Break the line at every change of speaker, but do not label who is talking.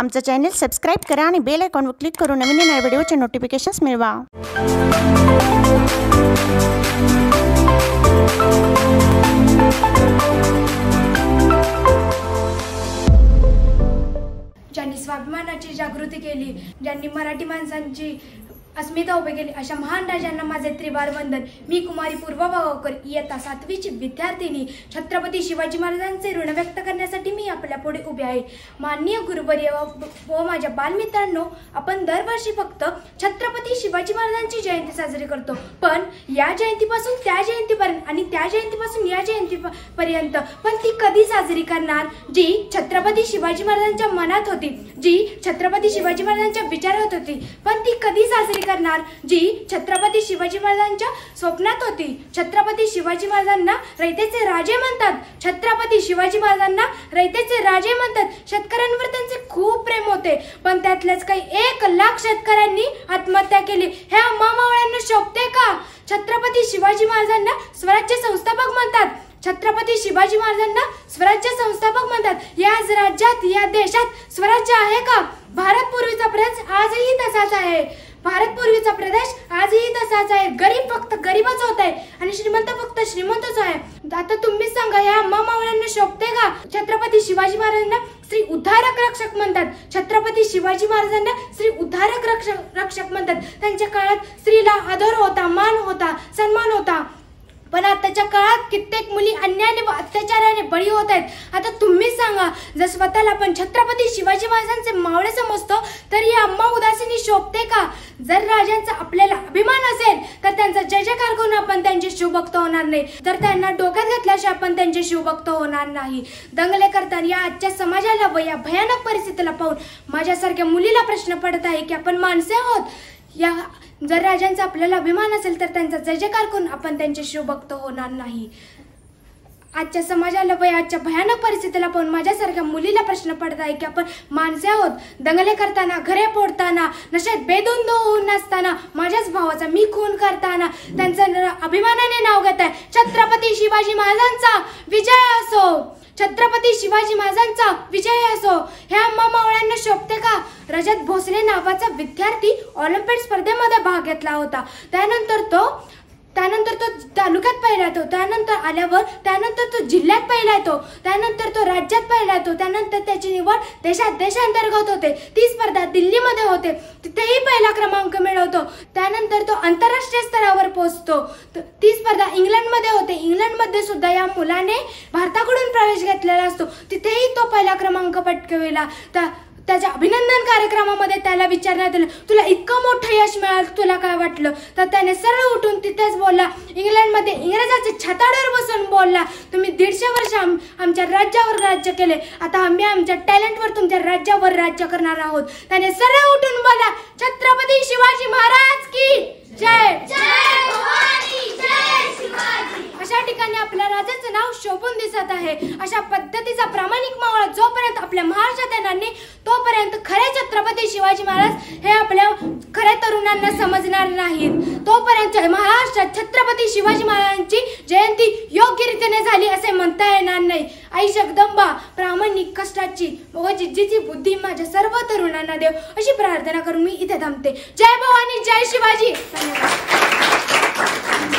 आमचं channel subscribe करा आणि बेल आयकॉनवर क्लिक करून नवीन नवीन व्हिडिओचे नोटिफिकेशन्स मिळवा ज्यांनी स्वाभिमानाची जागृती केली ज्यांनी मराठी माणसांची अस्मिता उभे केली अशा महान राजांना माझे त्रिवार वंदन मी कुमारी पूर्वा वागावकर इयत्ता सातवीची विद्यार्थिनी छत्रपती शिवाजी महाराजांचे ऋण व्यक्त करण्यासाठी मी आपल्या पुढे उभे आहे माननीय गुरुवर्य व माझ्या बालमित्रांनो आपण दरवर्षी फक्त छत्रपती शिवाजी महाराजांची जयंती साजरी करतो पण या जयंतीपासून त्या जयंतीपर्यंत आणि त्या जयंतीपासून या जयंतीपर्यंत पण ती कधी साजरी करणार जी छत्रपती शिवाजी महाराजांच्या मनात होती जी छत्रपती शिवाजी महाराजांच्या विचारात होती पण ती कधी साजरी साजरी करणार जी छत्रपती शिवाजी महाराजांच्या स्वप्नात होती छत्रपती शिवाजी महाराजांना रयतेचे राजे म्हणतात छत्रपती शिवाजी महाराजांना रयतेचे राजे म्हणतात शेतकऱ्यांवर त्यांचे खूप प्रेम होते पण त्यातल्याच काही एक लाख शेतकऱ्यांनी आत्महत्या केली हे मामावळ्यांना शोभते का छत्रपती शिवाजी महाराजांना स्वराज्य संस्थापक म्हणतात छत्रपती शिवाजी महाराजांना स्वराज्य संस्थापक म्हणतात या राज्यात या देशात स्वराज्य आहे का भारत पूर्वीचा प्रज आजही तसाच आहे भारत पूर्वीचा प्रदेश आजही तसाच आहे गरीब फक्त गरीबच होत आहे आणि श्रीमंत फक्त श्रीमंतच आहे आता तुम्हीच सांगा या मावळ्यांना शोभते का छत्रपती शिवाजी महाराजांना श्री उद्धारक रक्षक म्हणतात छत्रपती शिवाजी महाराजांना श्री उद्धारक रक्षक रक्षक म्हणतात त्यांच्या काळात स्त्रीला आदर होता मान होता सन्मान होता पण आताच्या काळात कित्येक मुली अन्यायाने व अत्याचाराने बळी होत आहेत आता तुम्ही सांगा जर स्वतःला आपण छत्रपती शिवाजी महाराजांचे मावळे समजतो तर ही अम्मा उदासीनी शोभते का जर राजांचा आपल्याला अभिमान असेल तर त्यांचा जय जयकार करून आपण त्यांचे शिवभक्त होणार नाही तर त्यांना डोक्यात घातल्याशिवाय आपण त्यांचे शिव शिवभक्त होणार नाही दंगले करताना या आजच्या समाजाला व या भयानक परिस्थितीला पाहून माझ्यासारख्या मुलीला प्रश्न पडत आहे की आपण माणसे आहोत या जर राजांचा आपल्याला अभिमान असेल तर त्यांचा जयजयकार करून आपण त्यांचे शिवभक्त होणार नाही आजच्या समाजाला व आजच्या भयानक परिस्थितीला पण माझ्यासारख्या मुलीला प्रश्न पडत आहे की आपण माणसे आहोत दंगले करताना घरे फोडताना नशेत बेदोंद होऊन नसताना माझ्याच भावाचा मी खून करताना त्यांचं अभिमानाने नाव घेत आहे छत्रपती शिवाजी महाराजांचा विजय असो छत्रपती शिवाजी महाराजांचा विजय असो ह्या अम्मा मावळ्यांना शोभते का रजत भोसले नावाचा विद्यार्थी ऑलिम्पिक स्पर्धेमध्ये भाग घेतला होता त्यानंतर तो त्यानंतर तो तालुक्यात पहिला येतो त्यानंतर आल्यावर त्यानंतर तो जिल्ह्यात पहिला येतो त्यानंतर तो राज्यात पहिला येतो त्यानंतर त्याची निवड देशात देशांतर्गत होते ती स्पर्धा दिल्लीमध्ये होते तिथेही पहिला क्रमांक मिळवतो त्यानंतर तो आंतरराष्ट्रीय स्तरावर पोहोचतो ती स्पर्धा इंग्लंडमध्ये होते इंग्लंडमध्ये सुद्धा या मुलाने भारताकडून प्रवेश घेतलेला असतो तिथेही तो पहिला क्रमांक पटकविला त्याच्या अभिनंदन कार्यक्रमामध्ये त्याला विचारण्यात आलं तुला इतकं मोठं यश मिळालं तुला काय वाटलं तर त्याने सरळ उठून तिथेच बोलला इंग्लंडमध्ये इंग्रजाच्या छताडावर बसून बोलला तुम्ही दीडशे वर्ष आम आमच्या राज्यावर राज्य केले आता आम्ही आमच्या टॅलेंटवर तुमच्या राज्यावर राज्य करणार आहोत त्याने सरळ उठून बोला छत्रपती शिवाजी महाराज की जय जय या ठिकाणी आपल्या राजाचं नाव शोभून दिसत आहे अशा पद्धतीचा प्रामाणिक मावळा जोपर्यंत आपल्या महाराष्ट्रात येणार तोपर्यंत खरे छत्रपती शिवाजी महाराज हे आपल्या खरे तरुणांना समजणार नाहीत तोपर्यंत महाराष्ट्रात छत्रपती शिवाजी महाराजांची जयंती योग्य रीतीने झाली असे म्हणता येणार नाही आई जगदंबा प्रामाणिक कष्टाची व जिज्जीची बुद्धी माझ्या सर्व तरुणांना देव अशी प्रार्थना करून मी इथे थांबते जय भवानी जय शिवाजी धन्यवाद